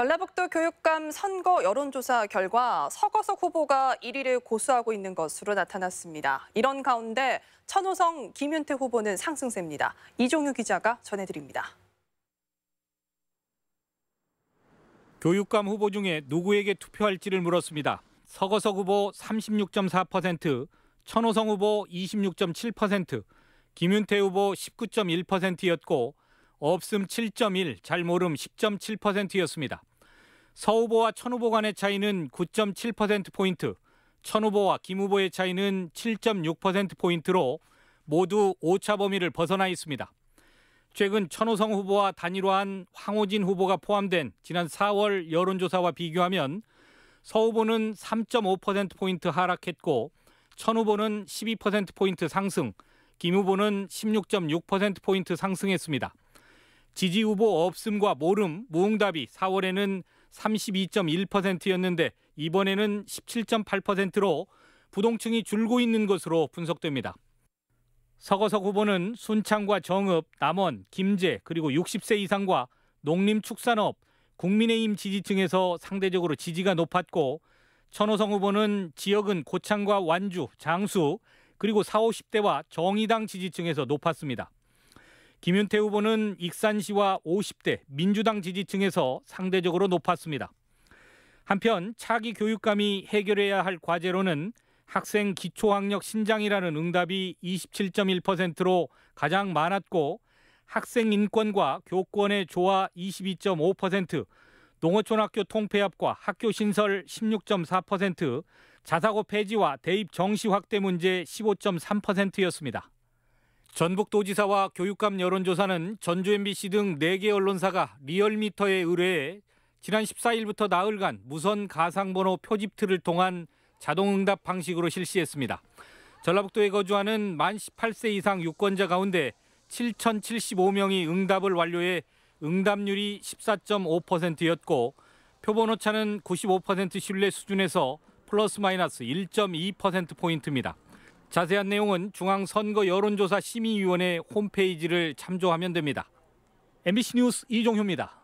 전라북도 교육감 선거 여론조사 결과 서거석 후보가 1위를 고수하고 있는 것으로 나타났습니다. 이런 가운데 천호성, 김윤태 후보는 상승세입니다. 이종유 기자가 전해드립니다. 교육감 후보 중에 누구에게 투표할지를 물었습니다. 서거석 후보 36.4%, 천호성 후보 26.7%, 김윤태 후보 19.1%였고 없음 7.1, 잘 모름 10.7%였습니다. 서 후보와 천 후보 간의 차이는 9.7%포인트, 천 후보와 김 후보의 차이는 7.6%포인트로 모두 오차 범위를 벗어나 있습니다. 최근 천호성 후보와 단일화한 황호진 후보가 포함된 지난 4월 여론조사와 비교하면 서 후보는 3.5%포인트 하락했고 천 후보는 12%포인트 상승, 김 후보는 16.6%포인트 상승했습니다. 지지 후보 없음과 모름, 무응답이 4월에는 32.1%였는데 이번에는 17.8%로 부동층이 줄고 있는 것으로 분석됩니다. 서거석 후보는 순창과 정읍, 남원, 김제 그리고 60세 이상과 농림축산업, 국민의힘 지지층에서 상대적으로 지지가 높았고 천호성 후보는 지역은 고창과 완주, 장수 그리고 4, 50대와 정의당 지지층에서 높았습니다. 김윤태 후보는 익산시와 50대 민주당 지지층에서 상대적으로 높았습니다. 한편 차기 교육감이 해결해야 할 과제로는 학생 기초학력 신장이라는 응답이 27.1%로 가장 많았고 학생 인권과 교권의 조화 22.5%, 농어촌학교 통폐합과 학교 신설 16.4%, 자사고 폐지와 대입 정시 확대 문제 15.3%였습니다. 전북도지사와 교육감 여론조사는 전주 MBC 등 4개 언론사가 리얼미터에 의뢰해 지난 14일부터 나흘간 무선 가상번호 표집틀을 통한 자동응답 방식으로 실시했습니다. 전라북도에 거주하는 만 18세 이상 유권자 가운데 7,075명이 응답을 완료해 응답률이 14.5%였고 표본 오차는 95% 신뢰 수준에서 플러스 마이너스 1.2%포인트입니다. 자세한 내용은 중앙선거 여론조사 심의위원회 홈페이지를 참조하면 됩니다. MBC 뉴스 이종효입니다.